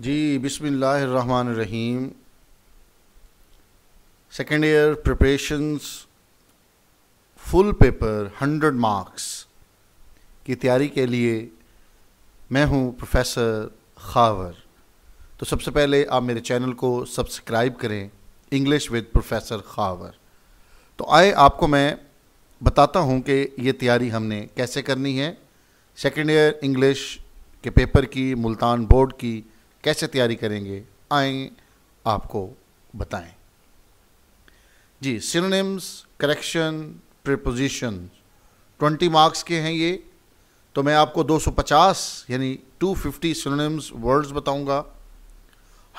जी Rahim second year preparations full paper hundred marks की तैयारी के लिए मैं हूं प्रोफेसर खावर तो सबसे पहले आप मेरे चैनल को सब्सक्राइब करें इंग्लिश विद प्रोफेसर खावर तो आए आपको मैं बताता हूं कि ये तैयारी हमने कैसे करनी है सेकेंड ईयर इंग्लिश के पेपर की मुल्तान बोर्ड की कैसे तैयारी करेंगे आए आपको बताएं जी सिनोनिम्स करेक्शन प्रिपोजिशन 20 मार्क्स के हैं ये तो मैं आपको 250 यानी 250 सिनोनिम्स वर्ड्स बताऊंगा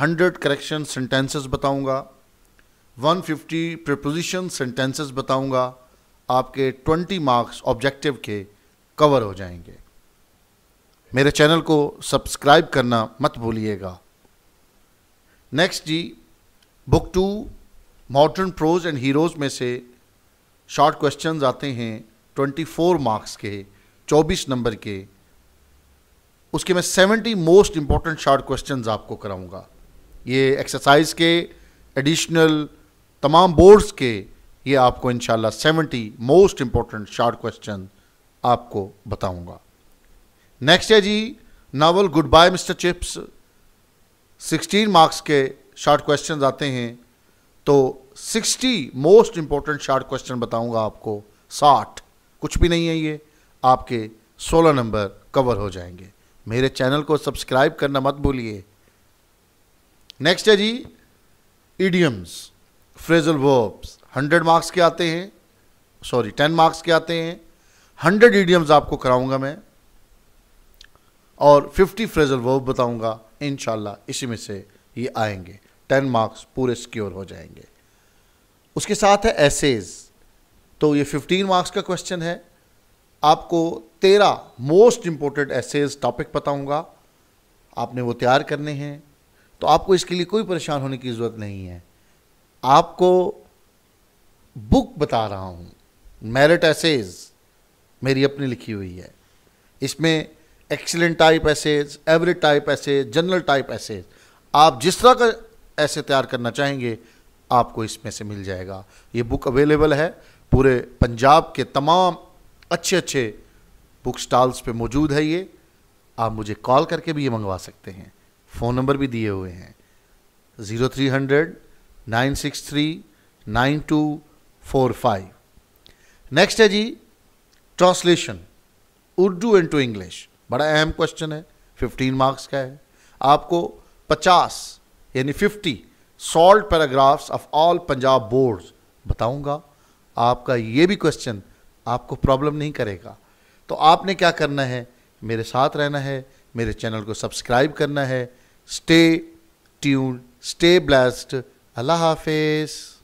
100 करेक्शन सेंटेंसेस बताऊंगा 150 प्रिपोजिशन सेंटेंसेस बताऊंगा आपके 20 मार्क्स ऑब्जेक्टिव के कवर हो जाएंगे मेरे चैनल को सब्सक्राइब करना मत भूलिएगा नेक्स्ट जी book two modern prose and heroes में से शॉर्ट क्वेश्चंस आते हैं 24 मार्क्स के 24 नंबर के उसके मैं 70 मोस्ट इंपॉर्टेंट शॉर्ट क्वेश्चंस आपको कराऊंगा ये एक्सरसाइज के एडिशनल तमाम बोर्ड्स के ये आपको इन 70 मोस्ट इंपॉर्टेंट शॉर्ट क्वेश्चन आपको बताऊंगा नेक्स्ट है जी novel good bye Mister Chips 16 marks के शार्ट क्वेश्चन आते हैं तो 60 मोस्ट इंपॉर्टेंट शार्ट क्वेश्चन बताऊंगा आपको 60 कुछ भी नहीं है ये आपके 16 नंबर कवर हो जाएंगे मेरे चैनल को सब्सक्राइब करना मत भूलिए नेक्स्ट है जी इडियम्स फ्रेजल वर्ब्स 100 मार्क्स के आते हैं सॉरी 10 मार्क्स के आते हैं 100 इडियम्स आपको कराऊंगा मैं और 50 फ्रेजल वर्ब बताऊंगा इन इसी में से ये आएंगे 10 मार्क्स पूरे सिक्योर हो जाएंगे उसके साथ है एसेज तो ये 15 मार्क्स का क्वेश्चन है आपको 13 मोस्ट इम्पोर्टेंट एसेज टॉपिक बताऊंगा आपने वो तैयार करने हैं तो आपको इसके लिए कोई परेशान होने की ज़रूरत नहीं है आपको बुक बता रहा हूँ मेरिट एसेज मेरी अपनी लिखी हुई है इसमें excellent type essays average type essays general type essays आप जिस तरह का ऐसे तैयार करना चाहेंगे आपको इसमें से मिल जाएगा ये बुक अवेलेबल है पूरे पंजाब के तमाम अच्छे अच्छे बुक स्टॉल्स पे मौजूद है ये आप मुझे कॉल करके भी ये मंगवा सकते हैं फ़ोन नंबर भी दिए हुए हैं zero three hundred nine six three nine two four five next है जी ट्रांसलेशन उर्दू इनटू इंग्लिश बड़ा अहम क्वेश्चन है 15 मार्क्स का है आपको 50 यानी 50 short paragraphs of all Punjab boards बताऊंगा आपका ये भी क्वेश्चन आपको प्रॉब्लम नहीं करेगा तो आपने क्या करना है मेरे साथ रहना है मेरे चैनल को सब्सक्राइब करना है स्टे ट्यून स्टे ब्लास्ट अल्लाह हाफिज़